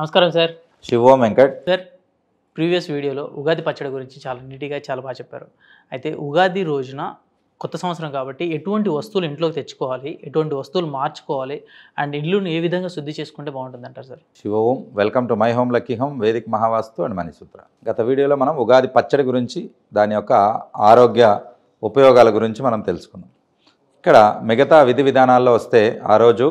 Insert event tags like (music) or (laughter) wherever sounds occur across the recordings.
నమస్కారం sir Shivom Venkat sir previous వీడియోలో ఉగాది పచ్చడి గురించి చాలా నీట్గా చాలా బాగా చెప్పారు అయితే ఉగాది రోజున కొత్త సంవత్సరం కాబట్టి ఎటువంటి వస్తువులు ఇంట్లోకి తెచ్చుకోవాలి ఎటువంటి వస్తువులు మార్చుకోవాలి అండ్ ఇల్లును ఏ విధంగా శుద్ధి చేసుకుంటే బాగుంటుంది అంటారు sir Shivom welcome to my home lucky home వేదిక మహావాస్తు అండ్ మణిసూత్ర గత వీడియోలో మనం ఉగాది పచ్చడి గురించి దాని యొక్క ఆరోగ్య ఉపయోగాల గురించి మనం తెలుసుకున్నాం ఇక్కడ మిగతా విధి విధానాల్లో వస్తే ఆ రోజు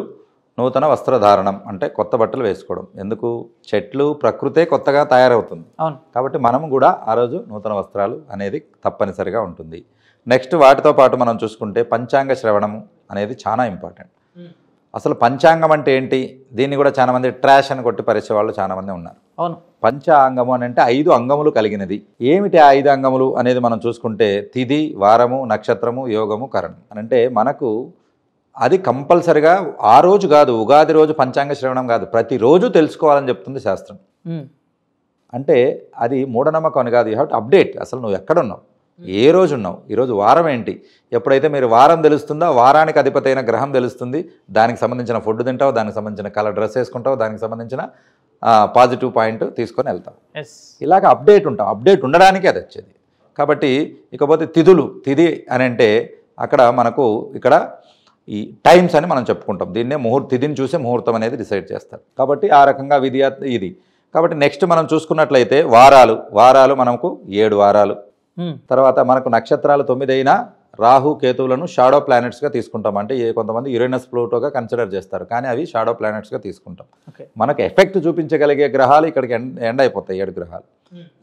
నూతన వస్త్రధారణం అంటే కొత్త బట్టలు వేసుకోవడం ఎందుకు చెట్లు ప్రకృతే కొత్తగా తయారవుతుంది అవును కాబట్టి మనం కూడా ఆ రోజు నూతన వస్త్రాలు అనేది తప్పనిసరిగా ఉంటుంది నెక్స్ట్ వాటితో పాటు మనం చూసుకుంటే పంచాంగ శ్రవణము అనేది చాలా ఇంపార్టెంట్ అసలు పంచాంగం అంటే ఏంటి దీన్ని కూడా చాలా మంది ట్రాష్ అని కొట్టి పరిచే వాళ్ళు చాలా మంది ఉన్నారు అవును పంచాంగము అని అంటే ఐదు అంగములు కలిగినది ఏమిటి ఆ ఐదు అంగములు అనేది మనం చూసుకుంటే తిథి వారము నక్షత్రము యోగము కరణం అని అంటే మనకు అది కంపల్సరిగా ఆ రోజు కాదు ఉగాది రోజు పంచాంగ శ్రవణం కాదు ప్రతిరోజు తెలుసుకోవాలని చెప్తుంది శాస్త్రం అంటే అది మూఢనమ్మకం అని కాదు యూ హ్యావ్ టు అప్డేట్ అసలు నువ్వు ఎక్కడున్నావు ఏ రోజు ఉన్నావు ఈరోజు వారం ఏంటి ఎప్పుడైతే మీరు వారం తెలుస్తుందో వారానికి అధిపతి అయిన గ్రహం తెలుస్తుంది దానికి సంబంధించిన ఫుడ్ తింటావు దానికి సంబంధించిన కలర్ డ్రెస్ వేసుకుంటావు దానికి సంబంధించిన పాజిటివ్ పాయింట్ తీసుకొని వెళ్తావు ఇలాగ అప్డేట్ ఉంటాం అప్డేట్ ఉండడానికి అది వచ్చేది కాబట్టి ఇకపోతే తిథులు తిథి అని అంటే అక్కడ మనకు ఇక్కడ ఈ టైమ్స్ అని మనం చెప్పుకుంటాం దీన్నే ముహూర్త తిథిని చూసే ముహూర్తం అనేది డిసైడ్ చేస్తారు కాబట్టి ఆ రకంగా విధి ఇది కాబట్టి నెక్స్ట్ మనం చూసుకున్నట్లయితే వారాలు వారాలు మనకు ఏడు వారాలు తర్వాత మనకు నక్షత్రాలు తొమ్మిదైనా రాహు కేతువులను షాడో ప్లానెట్స్గా తీసుకుంటాం అంటే ఏ కొంతమంది యురేనస్ ప్లూటోగా కన్సిడర్ చేస్తారు కానీ అవి షాడో ప్లానెట్స్గా తీసుకుంటాం మనకు ఎఫెక్ట్ చూపించగలిగే గ్రహాలు ఇక్కడికి ఎండ్ అయిపోతాయి ఏడు గ్రహాలు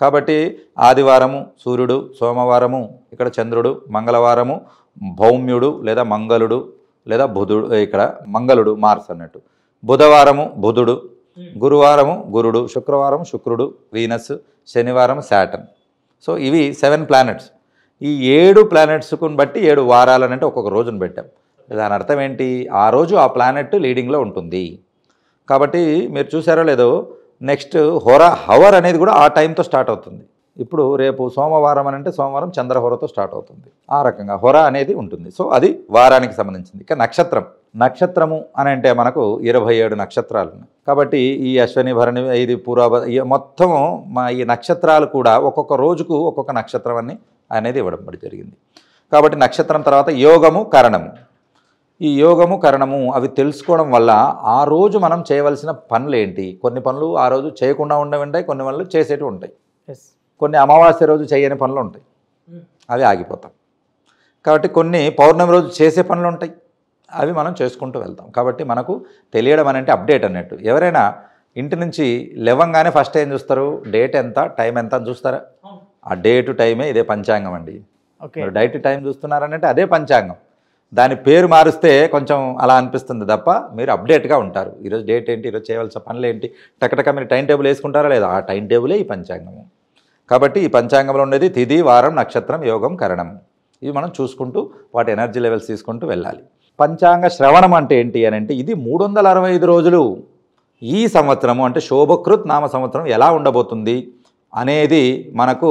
కాబట్టి ఆదివారము సూర్యుడు సోమవారము ఇక్కడ చంద్రుడు మంగళవారము భౌమ్యుడు లేదా మంగళుడు లేదా బుధుడు ఇక్కడ మంగళుడు మార్స్ అన్నట్టు బుధవారము బుధుడు గురువారము గురుడు శుక్రవారం శుక్రుడు వీనస్ శనివారం శాటన్ సో ఇవి సెవెన్ ప్లానెట్స్ ఈ ఏడు ప్లానెట్స్కు బట్టి ఏడు వారాలనంటే ఒక్కొక్క రోజును పెట్టాం దాని అర్థం ఏంటి ఆ రోజు ఆ ప్లానెట్ లీడింగ్లో ఉంటుంది కాబట్టి మీరు చూసారో లేదో నెక్స్ట్ హోరా హవర్ అనేది కూడా ఆ టైంతో స్టార్ట్ అవుతుంది ఇప్పుడు రేపు సోమవారం అని అంటే సోమవారం చంద్రహోరతో స్టార్ట్ అవుతుంది ఆ రకంగా హోర అనేది ఉంటుంది సో అది వారానికి సంబంధించింది ఇక నక్షత్రం నక్షత్రము అని అంటే మనకు ఇరవై ఏడు నక్షత్రాలు కాబట్టి ఈ అశ్వని భరణి ఇది పూర్వ మొత్తము మా ఈ నక్షత్రాలు కూడా ఒక్కొక్క రోజుకు ఒక్కొక్క నక్షత్రం అని అనేది ఇవ్వడం జరిగింది కాబట్టి నక్షత్రం తర్వాత యోగము కరణము ఈ యోగము కరణము అవి తెలుసుకోవడం వల్ల ఆ రోజు మనం చేయవలసిన పనులు ఏంటి కొన్ని పనులు ఆ రోజు చేయకుండా ఉండవి ఉంటాయి కొన్ని పనులు చేసేటివి ఉంటాయి ఎస్ కొన్ని అమావాస్య రోజు చేయని పనులు ఉంటాయి అవి ఆగిపోతాం కాబట్టి కొన్ని పౌర్ణమి రోజు చేసే పనులు ఉంటాయి అవి మనం చేసుకుంటూ వెళ్తాం కాబట్టి మనకు తెలియడం అనంటే అప్డేట్ అన్నట్టు ఎవరైనా ఇంటి నుంచి లేవంగానే ఫస్ట్ ఏం చూస్తారు డేట్ ఎంత టైం ఎంత అని చూస్తారా ఆ డేట్ టైమే ఇదే పంచాంగం అండి ఓకే డైట్ టైం చూస్తున్నారనంటే అదే పంచాంగం దాని పేరు మారిస్తే కొంచెం అలా అనిపిస్తుంది తప్ప మీరు అప్డేట్గా ఉంటారు ఈరోజు డేట్ ఏంటి ఈరోజు చేయవలసిన పనులు ఏంటి టకటక మీరు టైం టేబుల్ వేసుకుంటారా లేదా ఆ టైం టేబులే ఈ పంచాంగము కాబట్టి ఈ పంచాంగంలో ఉండేది తిది వారం నక్షత్రం యోగం కరణం ఇవి మనం చూసుకుంటూ వాటి ఎనర్జీ లెవెల్స్ తీసుకుంటూ వెళ్ళాలి పంచాంగ శ్రవణం అంటే ఏంటి అని అంటే ఇది మూడు వందల అరవై ఐదు రోజులు ఈ సంవత్సరము అంటే శోభకృత్ నామ సంవత్సరం ఎలా ఉండబోతుంది అనేది మనకు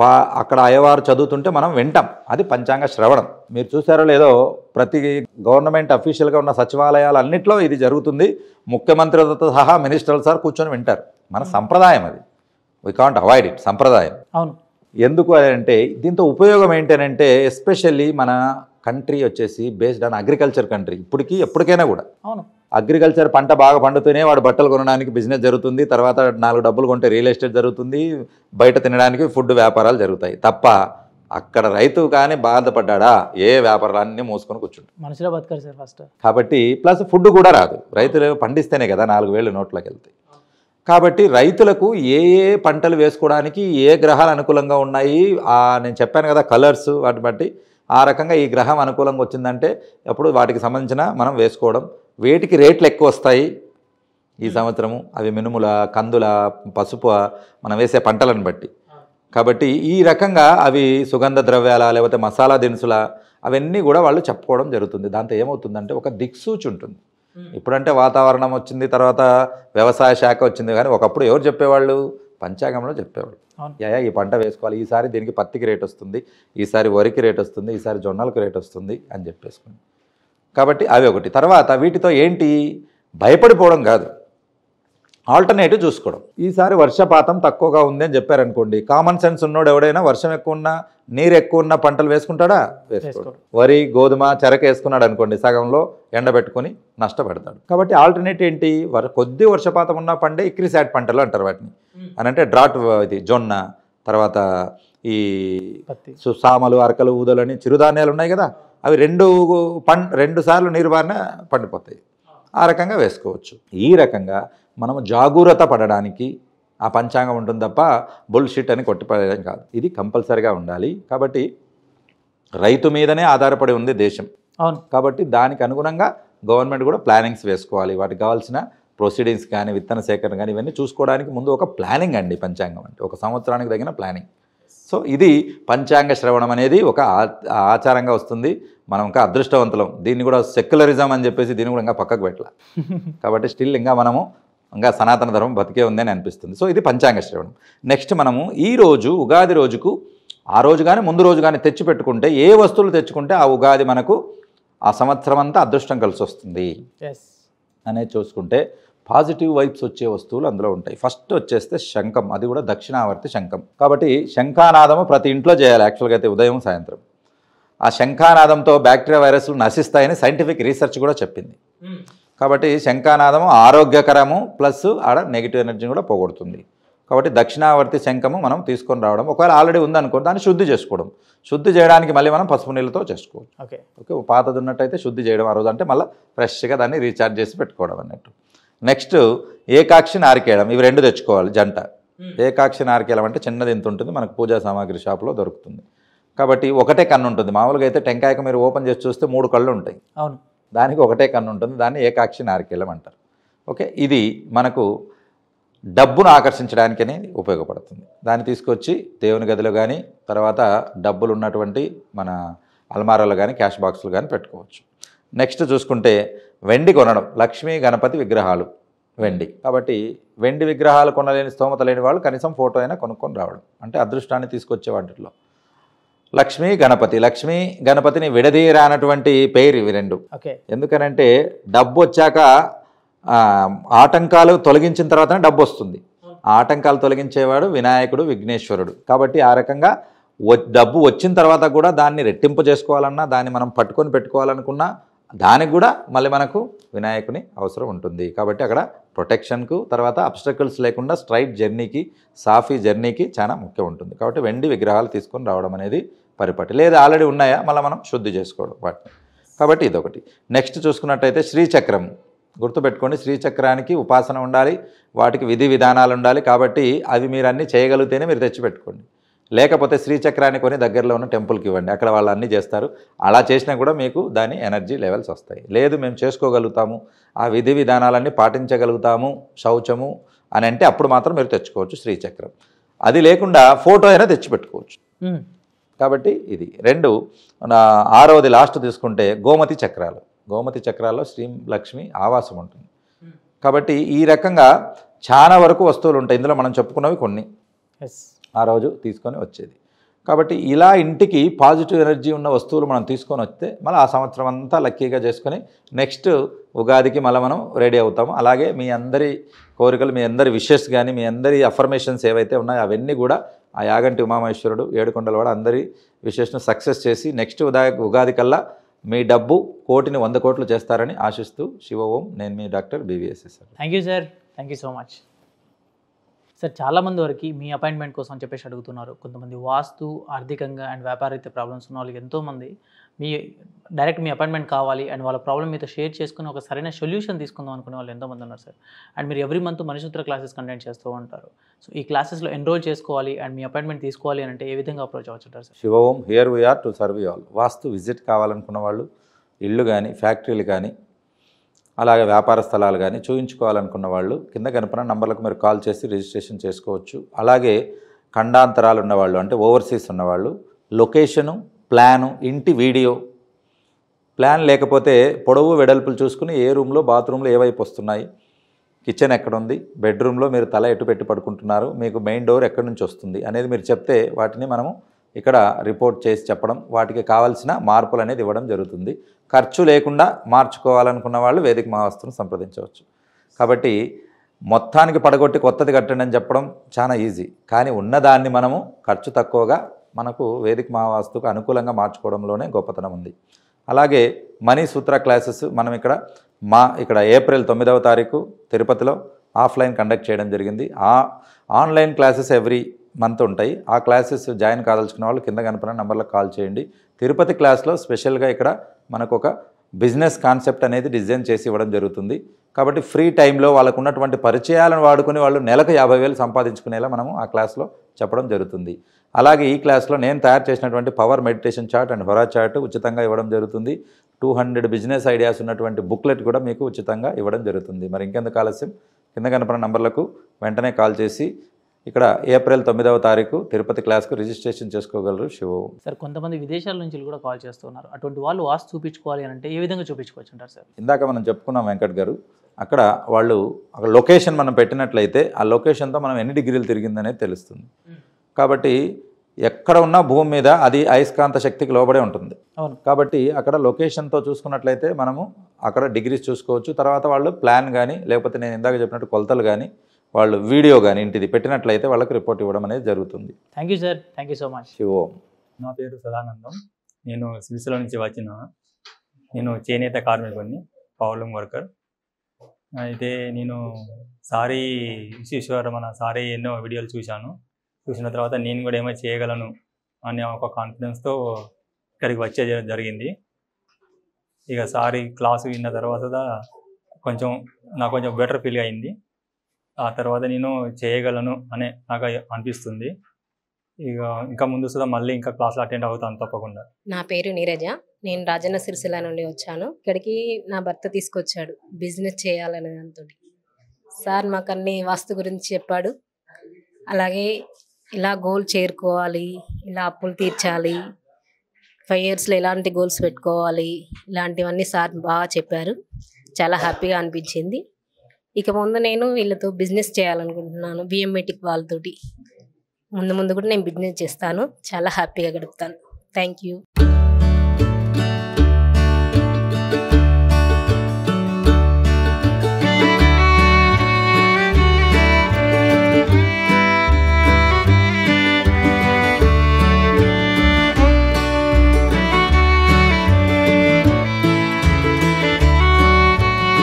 వా అక్కడ అయ్యవారు చదువుతుంటే మనం వింటాం అది పంచాంగ శ్రవణం మీరు చూసారో లేదో ప్రతి గవర్నమెంట్ అఫీషియల్గా ఉన్న సచివాలయాలు అన్నింటిలో ఇది జరుగుతుంది ముఖ్యమంత్రులతో సహా మినిస్టర్లు సార్ కూర్చొని వింటారు మన సంప్రదాయం అది వీ కాంట్ అవాయిడ్ ఇట్ సంప్రదాయం అవును ఎందుకు అంటే దీంతో ఉపయోగం ఏంటంటే ఎస్పెషల్లీ మన కంట్రీ వచ్చేసి బేస్డ్ ఆన్ అగ్రికల్చర్ కంట్రీ ఇప్పటికీ ఎప్పటికైనా కూడా అవును అగ్రికల్చర్ పంట బాగా పండుతూనే వాడు బట్టలు కొనడానికి బిజినెస్ జరుగుతుంది తర్వాత నాలుగు డబ్బులు కొంటే రియల్ ఎస్టేట్ జరుగుతుంది బయట తినడానికి ఫుడ్ వ్యాపారాలు జరుగుతాయి తప్ప అక్కడ రైతు కానీ బాధపడ్డా ఏ వ్యాపారాలన్నీ మోసుకొని కూర్చుంటు మనుషులే బతకారు సార్ ఫస్ట్ కాబట్టి ప్లస్ ఫుడ్ కూడా రాదు రైతులు పండిస్తేనే కదా నాలుగు వేలు నోట్లోకి వెళ్తాయి కాబట్టి రైతులకు ఏ ఏ పంటలు వేసుకోవడానికి ఏ గ్రహాలు అనుకూలంగా ఉన్నాయి నేను చెప్పాను కదా కలర్స్ వాటి బట్టి ఆ రకంగా ఈ గ్రహం అనుకూలంగా వచ్చిందంటే అప్పుడు వాటికి సంబంధించిన మనం వేసుకోవడం వేటికి రేట్లు ఎక్కువ వస్తాయి ఈ సంవత్సరము అవి మినుముల కందుల పసుపు మనం వేసే పంటలను బట్టి కాబట్టి ఈ రకంగా అవి సుగంధ ద్రవ్యాల లేకపోతే మసాలా దినుసుల అవన్నీ కూడా వాళ్ళు చెప్పుకోవడం జరుగుతుంది దాంతో ఏమవుతుందంటే ఒక దిక్సూచి ఉంటుంది ఇప్పుడంటే వాతావరణం వచ్చింది తర్వాత వ్యవసాయ శాఖ వచ్చింది కానీ ఒకప్పుడు ఎవరు చెప్పేవాళ్ళు పంచాంగంలో చెప్పేవాడు అయ్యా ఈ పంట వేసుకోవాలి ఈసారి దీనికి పత్తికి రేట్ వస్తుంది ఈసారి వరికి రేట్ వస్తుంది ఈసారి జొన్నలకు రేట్ వస్తుంది అని చెప్పేసుకుని కాబట్టి అవి ఒకటి తర్వాత వీటితో ఏంటి భయపడిపోవడం కాదు ఆల్టర్నేటివ్ చూసుకోవడం ఈసారి వర్షపాతం తక్కువగా ఉంది అని చెప్పారనుకోండి కామన్ సెన్స్ ఉన్నోడు ఎవడైనా వర్షం ఎక్కువ ఉన్నా నీరు ఎక్కువ ఉన్న పంటలు వేసుకుంటాడా వేసుకోడు వరి గోధుమ చెరక వేసుకున్నాడు అనుకోండి సగంలో ఎండబెట్టుకుని నష్టపెడతాడు కాబట్టి ఆల్టర్నేట్ ఏంటి కొద్ది వర్షపాతం ఉన్న పండే ఇక్రిసాట్ పంటలు అంటారు వాటిని అని అంటే డ్రాట్ ఇది జొన్న తర్వాత ఈ సామలు అరకలు ఊదలు అని చిరుధాన్యాలు ఉన్నాయి కదా అవి రెండు పం రెండు సార్లు నీరు బారిన పండిపోతాయి ఆ రకంగా వేసుకోవచ్చు ఈ రకంగా మనము జాగ్రత్త పడడానికి ఆ పంచాంగం ఉంటుంది తప్ప బుల్షిట్ అని కొట్టిపడడం కాదు ఇది కంపల్సరిగా ఉండాలి కాబట్టి రైతు మీదనే ఆధారపడి ఉంది దేశం అవును కాబట్టి దానికి అనుగుణంగా గవర్నమెంట్ కూడా ప్లానింగ్స్ వేసుకోవాలి వాటికి కావాల్సిన ప్రొసీడింగ్స్ కానీ విత్తన సేకరణ కానీ ఇవన్నీ చూసుకోవడానికి ముందు ఒక ప్లానింగ్ అండి పంచాంగం అంటే ఒక సంవత్సరానికి తగిన ప్లానింగ్ సో ఇది పంచాంగ శ్రవణం అనేది ఒక ఆచారంగా వస్తుంది మనం ఇంకా అదృష్టవంతులం దీన్ని కూడా సెక్యులరిజం అని చెప్పేసి దీన్ని కూడా ఇంకా పక్కకు పెట్టాలి (laughs) కాబట్టి స్టిల్ ఇంకా మనము ఇంకా సనాతన ధర్మం బతికే ఉందని అనిపిస్తుంది సో ఇది పంచాంగ శ్రవణం నెక్స్ట్ మనము ఈ రోజు ఉగాది రోజుకు ఆ రోజు కానీ ముందు రోజు కానీ తెచ్చిపెట్టుకుంటే ఏ వస్తువులు తెచ్చుకుంటే ఆ ఉగాది మనకు ఆ సంవత్సరం అంతా అదృష్టం కలిసి వస్తుంది అనేది చూసుకుంటే పాజిటివ్ వైబ్స్ వచ్చే వస్తువులు అందులో ఉంటాయి ఫస్ట్ వచ్చేస్తే శంఖం అది కూడా దక్షిణావర్తి శంఖం కాబట్టి శంఖానాదము ప్రతి ఇంట్లో చేయాలి యాక్చువల్గా అయితే ఉదయం సాయంత్రం ఆ శంఖానాదంతో బ్యాక్టీరియా వైరస్లు నశిస్తాయని సైంటిఫిక్ రీసెర్చ్ కూడా చెప్పింది hmm. కాబట్టి శంఖానాదము ఆరోగ్యకరము ప్లస్ ఆడ నెగిటివ్ ఎనర్జీని కూడా పోగొడుతుంది కాబట్టి దక్షిణావర్తి శంఖము మనం తీసుకొని రావడం ఒకవేళ ఆల్రెడీ ఉందనుకో దాన్ని శుద్ధి చేసుకోవడం శుద్ధి చేయడానికి మళ్ళీ మనం పసుపు నీళ్ళతో చేసుకోవచ్చు ఓకే ఓకే పాతది ఉన్నట్టయితే శుద్ధి చేయడం ఆ రోజు అంటే మళ్ళీ ఫ్రెష్గా దాన్ని రీఛార్జ్ చేసి పెట్టుకోవడం అన్నట్టు నెక్స్ట్ ఏకాక్షి నారికేయడం ఇవి రెండు తెచ్చుకోవాలి జంట ఏకాక్షి నారికేయడం అంటే చిన్నది ఎంత ఉంటుంది మనకు పూజా సామాగ్రి షాప్లో దొరుకుతుంది కాబట్టి ఒకటే కన్ను ఉంటుంది మామూలుగా అయితే టెంకాయకు మీరు ఓపెన్ చేసి చూస్తే మూడు కళ్ళు ఉంటాయి అవును దానికి ఒకటే కన్ను ఉంటుంది దాన్ని ఏకాక్షి నారికేళం అంటారు ఓకే ఇది మనకు డబ్బును ఆకర్షించడానికనే ఉపయోగపడుతుంది దాన్ని తీసుకొచ్చి దేవుని గదిలో కానీ తర్వాత డబ్బులు ఉన్నటువంటి మన అల్మారాలో కానీ క్యాష్ బాక్సులు కానీ పెట్టుకోవచ్చు నెక్స్ట్ చూసుకుంటే వెండి కొనడం లక్ష్మీ గణపతి విగ్రహాలు వెండి కాబట్టి వెండి విగ్రహాలు కొనలేని స్తోమత లేని వాళ్ళు కనీసం ఫోటో అయినా కొనుక్కొని రావడం అంటే అదృష్టాన్ని తీసుకొచ్చే వాటిలో లక్ష్మి గణపతి లక్ష్మి గణపతిని విడదీరానటువంటి పేరు ఇవి రెండు ఎందుకనంటే డబ్బు వచ్చాక ఆటంకాలు తొలగించిన తర్వాతనే డబ్బు వస్తుంది ఆటంకాలు తొలగించేవాడు వినాయకుడు విఘ్నేశ్వరుడు కాబట్టి ఆ రకంగా డబ్బు వచ్చిన తర్వాత కూడా దాన్ని రెట్టింపు చేసుకోవాలన్నా దాన్ని మనం పట్టుకొని పెట్టుకోవాలనుకున్నా దానికి కూడా మళ్ళీ మనకు వినాయకుని అవసరం ఉంటుంది కాబట్టి అక్కడ ప్రొటెక్షన్కు తర్వాత అబ్స్టకల్స్ లేకుండా స్ట్రైట్ జర్నీకి సాఫీ జర్నీకి చాలా ముఖ్యం ఉంటుంది కాబట్టి వెండి విగ్రహాలు తీసుకొని రావడం అనేది పరిపాటి లేదా ఆల్రెడీ ఉన్నాయా మళ్ళీ మనం శుద్ధి చేసుకోవడం వాటిని కాబట్టి ఇదొకటి నెక్స్ట్ చూసుకున్నట్టయితే శ్రీచక్రం గుర్తుపెట్టుకోండి శ్రీచక్రానికి ఉపాసన ఉండాలి వాటికి విధి విధానాలు ఉండాలి కాబట్టి అవి మీరు అన్నీ చేయగలిగితేనే మీరు తెచ్చిపెట్టుకోండి లేకపోతే శ్రీచక్రాన్ని కొని దగ్గరలో ఉన్న టెంపుల్కి ఇవ్వండి అక్కడ వాళ్ళు అన్నీ చేస్తారు అలా చేసినా కూడా మీకు దాని ఎనర్జీ లెవెల్స్ వస్తాయి లేదు మేము చేసుకోగలుగుతాము ఆ విధి విధానాలన్నీ పాటించగలుగుతాము శౌచము అని అంటే అప్పుడు మాత్రం మీరు తెచ్చుకోవచ్చు శ్రీచక్రం అది లేకుండా ఫోటో అయినా తెచ్చిపెట్టుకోవచ్చు కాబట్టి ఇది రెండు ఆరవది లాస్ట్ తీసుకుంటే గోమతి చక్రాలు గోమతి చక్రాల్లో శ్రీ లక్ష్మి ఆవాసం ఉంటుంది కాబట్టి ఈ రకంగా చాలా వరకు వస్తువులు ఉంటాయి ఇందులో మనం చెప్పుకున్నవి కొన్ని ఆ రోజు తీసుకొని వచ్చేది కాబట్టి ఇలా ఇంటికి పాజిటివ్ ఎనర్జీ ఉన్న వస్తువులు మనం తీసుకొని వస్తే మళ్ళీ ఆ సంవత్సరం అంతా లక్కీగా చేసుకొని నెక్స్ట్ ఉగాదికి మళ్ళీ మనం రెడీ అవుతాము అలాగే మీ అందరి కోరికలు మీ అందరి విషెస్ కానీ మీ అందరి అఫర్మేషన్స్ ఏవైతే ఉన్నాయో అవన్నీ కూడా ఆ యాగంటి ఉమామహేశ్వరుడు వాడు అందరి విశేషం సక్సెస్ చేసి నెక్స్ట్ ఉదా ఉగాది కల్లా మీ డబ్బు కోటిని వంద కోట్లు చేస్తారని ఆశిస్తూ శివ ఓం నేను మీ doctor BVSS thank you sir thank you so much sir చాలామంది వరకు మీ అపాయింట్మెంట్ కోసం చెప్పేసి అడుగుతున్నారు కొంతమంది వాస్తు ఆర్థికంగా అండ్ వ్యాపారరీత్య ప్రాబ్లమ్స్ ఉన్న వాళ్ళు ఎంతోమంది మీ డైరెక్ట్ మీ అపాయింట్మెంట్ కావాలి అండ్ వాళ్ళ ప్రాబ్లమ్ మీతో షేర్ చేసుకుని ఒక సరైన సొల్యూషన్ తీసుకుందాం అనుకునే వాళ్ళు ఎంతోమంది ఉన్నారు సార్ అండ్ మీరు ఎవ్రీ మంత్ మనిషిత్ర క్లాసెస్ కండక్ట్ చేస్తూ ఉంటారు సో ఈ క్లాసెస్లో ఎన్రోల్ చేసుకోవాలి అండ్ మీ అపాయింట్మెంట్ తీసుకోవాలి అని అంటే ఏ విధంగా అప్రోచ్ అవ్వచ్చు sir home here we're to serve all vastu visit కావాలనుకున్న వాళ్ళు ఇళ్ళు కానీ ఫ్యాక్టరీలు కానీ అలాగే వ్యాపార స్థలాలు కానీ చూయించుకోవాలనుకున్న వాళ్ళు కింద కనుపన నంబర్లకు మీరు కాల్ చేసి రిజిస్ట్రేషన్ చేసుకోవచ్చు అలాగే ఖండాంతరాలు ఉన్నవాళ్ళు అంటే ఓవర్సీస్ ఉన్నవాళ్ళు లొకేషను ప్లాను ఇంటి వీడియో ప్లాన్ లేకపోతే పొడవు వెడల్పులు చూసుకుని ఏ రూమ్లో బాత్రూంలో ఏవైపు వస్తున్నాయి కిచెన్ ఎక్కడుంది బెడ్రూమ్లో మీరు తల ఎటు పెట్టి పడుకుంటున్నారు మీకు మెయిన్ డోర్ ఎక్కడి నుంచి వస్తుంది అనేది మీరు చెప్తే వాటిని మనము ఇక్కడ రిపోర్ట్ చేసి చెప్పడం వాటికి కావాల్సిన మార్పులు అనేది ఇవ్వడం జరుగుతుంది ఖర్చు లేకుండా మార్చుకోవాలనుకున్న వాళ్ళు వేదిక మహావస్తును సంప్రదించవచ్చు కాబట్టి మొత్తానికి పడగొట్టి కొత్తది కట్టండి అని చెప్పడం చాలా ఈజీ కానీ ఉన్నదాన్ని మనము ఖర్చు తక్కువగా మనకు వేదిక మహావాస్తుకు అనుకూలంగా మార్చుకోవడంలోనే గొప్పతనం ఉంది అలాగే మనీ సూత్ర క్లాసెస్ మనం ఇక్కడ మా ఇక్కడ ఏప్రిల్ తొమ్మిదవ తారీఖు తిరుపతిలో ఆఫ్లైన్ కండక్ట్ చేయడం జరిగింది ఆ ఆన్లైన్ క్లాసెస్ ఎవ్రీ మంత్ ఉంటాయి ఆ క్లాసెస్ జాయిన్ కాదలుచుకున్న వాళ్ళు కింద కనపడిన నెంబర్లకు కాల్ చేయండి తిరుపతి క్లాస్లో స్పెషల్గా ఇక్కడ మనకు ఒక బిజినెస్ కాన్సెప్ట్ అనేది డిజైన్ చేసి ఇవ్వడం జరుగుతుంది కాబట్టి ఫ్రీ టైంలో వాళ్ళకు ఉన్నటువంటి పరిచయాలను వాడుకుని వాళ్ళు నెలకు యాభై వేలు సంపాదించుకునేలా మనము ఆ క్లాస్లో చెప్పడం జరుగుతుంది అలాగే ఈ క్లాస్లో నేను తయారు చేసినటువంటి power meditation chart and hora chart ఉచితంగా ఇవ్వడం జరుగుతుంది టూ హండ్రెడ్ బిజినెస్ ఐడియాస్ ఉన్నటువంటి బుక్లెట్ కూడా మీకు ఉచితంగా ఇవ్వడం జరుగుతుంది మరి ఇంకెందుకు ఆలస్యం కింద కనపడిన నంబర్లకు వెంటనే కాల్ చేసి ఇక్కడ ఏప్రిల్ తొమ్మిదవ తారీఖు తిరుపతి క్లాస్కు రిజిస్ట్రేషన్ చేసుకోగలరు శివు సార్ కొంతమంది విదేశాల నుంచి కూడా కాల్ చేస్తున్నారు అటువంటి వాళ్ళు వాస్తు చూపించుకోవాలి అని అంటే ఏ విధంగా చూపించుకోవచ్చు అంటారు సార్ ఇందాక మనం చెప్పుకున్నాం వెంకట్ గారు అక్కడ వాళ్ళు అక్కడ లొకేషన్ మనం పెట్టినట్లయితే ఆ లొకేషన్తో మనం ఎన్ని డిగ్రీలు తిరిగిందనేది తెలుస్తుంది కాబట్టి ఎక్కడ ఉన్న భూమి మీద అది అయస్కాంత శక్తికి లోబడే ఉంటుంది అవును కాబట్టి అక్కడ లొకేషన్తో చూసుకున్నట్లయితే మనము అక్కడ డిగ్రీస్ చూసుకోవచ్చు తర్వాత వాళ్ళు ప్లాన్ కానీ లేకపోతే నేను ఇందాక చెప్పినట్టు కొలతలు కానీ వాళ్ళు వీడియో కానీ ఇంటిది పెట్టినట్లయితే వాళ్ళకి రిపోర్ట్ ఇవ్వడం అనేది జరుగుతుంది thank you sir thank you so much Shivo నా పేరు సదానందం నేను సిరిసిల నుంచి వచ్చిన నేను చేనేత కార్మికుడిని పౌలం వర్కర్ అయితే నేను సారీ విశ్వేశ్వర మన సారీ ఎన్నో వీడియోలు చూశాను చూసిన తర్వాత నేను కూడా ఏమో చేయగలను అనే ఒక కాన్ఫిడెన్స్తో ఇక్కడికి వచ్చే జరిగింది ఇక సారీ క్లాసు విన్న తర్వాత కొంచెం నాకు కొంచెం బెటర్ ఫీల్ అయింది ఆ తర్వాత నేను చేయగలను అనే నాకు అనిపిస్తుంది ఇక ఇంకా ముందు సుదా మళ్ళీ ఇంకా క్లాసులు అటెండ్ అవుతాను తప్పకుండా నా పేరు నీరజ నేను రాజన్న సిరిసిల్ల నుండి వచ్చాను ఇక్కడికి నా భర్త తీసుకొచ్చాడు బిజినెస్ చేయాలనే అంతో సార్ మాకు అన్ని వాస్తు గురించి చెప్పాడు అలాగే ఇలా గోల్ చేరుకోవాలి ఇలా అప్పులు తీర్చాలి ఫైవ్ ఇయర్స్లో ఎలాంటి గోల్స్ పెట్టుకోవాలి ఇలాంటివన్నీ సార్ బాగా చెప్పారు చాలా హ్యాపీగా అనిపించింది ఇక ముందు నేను వీళ్ళతో బిజినెస్ చేయాలనుకుంటున్నాను బిఎంఏటిక్ వాళ్ళతోటి ముందు ముందు కూడా నేను బిజినెస్ చేస్తాను చాలా హ్యాపీగా గడుపుతాను థ్యాంక్ యూ